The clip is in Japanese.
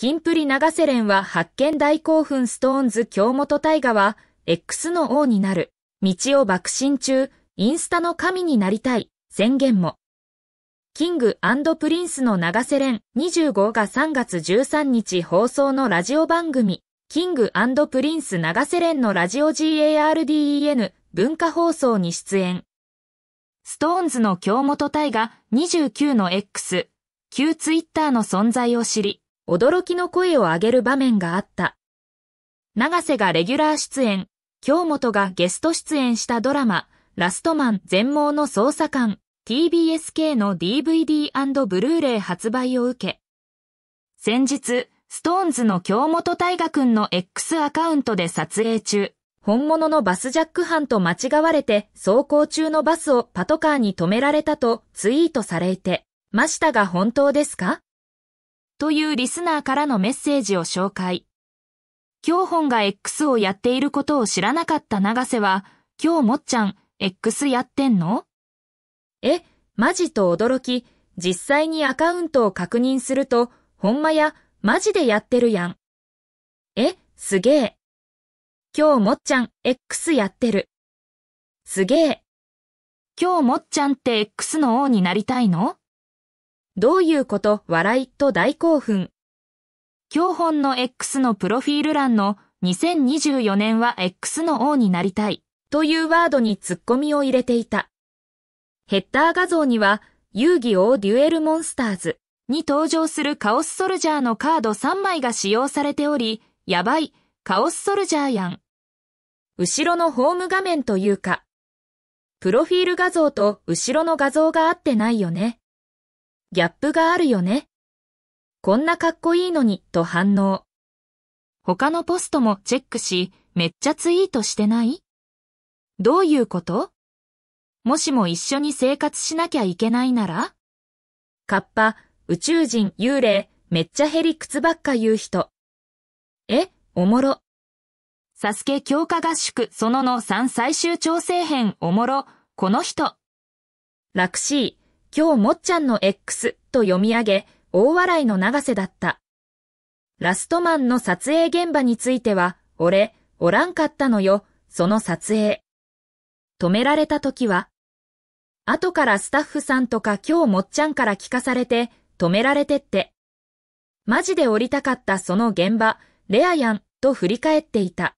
キンプリ長瀬連は発見大興奮ストーンズ京本大河は X の王になる。道を爆心中、インスタの神になりたい、宣言も。キングプリンスの長瀬連25が3月13日放送のラジオ番組、キングプリンス長瀬連のラジオ GARDEN 文化放送に出演。ストーンズの京本大河29の X、旧ツイッターの存在を知り、驚きの声を上げる場面があった。長瀬がレギュラー出演、京本がゲスト出演したドラマ、ラストマン全盲の捜査官、TBSK の DVD& ブルーレイ発売を受け、先日、ストーンズの京本大河君の X アカウントで撮影中、本物のバスジャック犯と間違われて走行中のバスをパトカーに止められたとツイートされて、ましたが本当ですかというリスナーからのメッセージを紹介。今日本が X をやっていることを知らなかった長瀬は、今日もっちゃん、X やってんのえ、マジと驚き、実際にアカウントを確認すると、ほんまや、マジでやってるやん。え、すげえ。今日もっちゃん、X やってる。すげえ。今日もっちゃんって X の王になりたいのどういうこと笑いと大興奮。教本の X のプロフィール欄の2024年は X の王になりたいというワードにツッコミを入れていた。ヘッダー画像には遊戯王デュエルモンスターズに登場するカオスソルジャーのカード3枚が使用されており、やばい、カオスソルジャーやん。後ろのホーム画面というか、プロフィール画像と後ろの画像が合ってないよね。ギャップがあるよね。こんなかっこいいのに、と反応。他のポストもチェックし、めっちゃツイートしてないどういうこともしも一緒に生活しなきゃいけないならカッパ、宇宙人、幽霊、めっちゃヘリ靴ばっか言う人。え、おもろ。サスケ強化合宿そのの3最終調整編おもろ、この人。楽しい、今日もっちゃんの X と読み上げ、大笑いの長瀬だった。ラストマンの撮影現場については、俺、おらんかったのよ、その撮影。止められた時は、後からスタッフさんとか今日もっちゃんから聞かされて、止められてって。マジで降りたかったその現場、レアやん、と振り返っていた。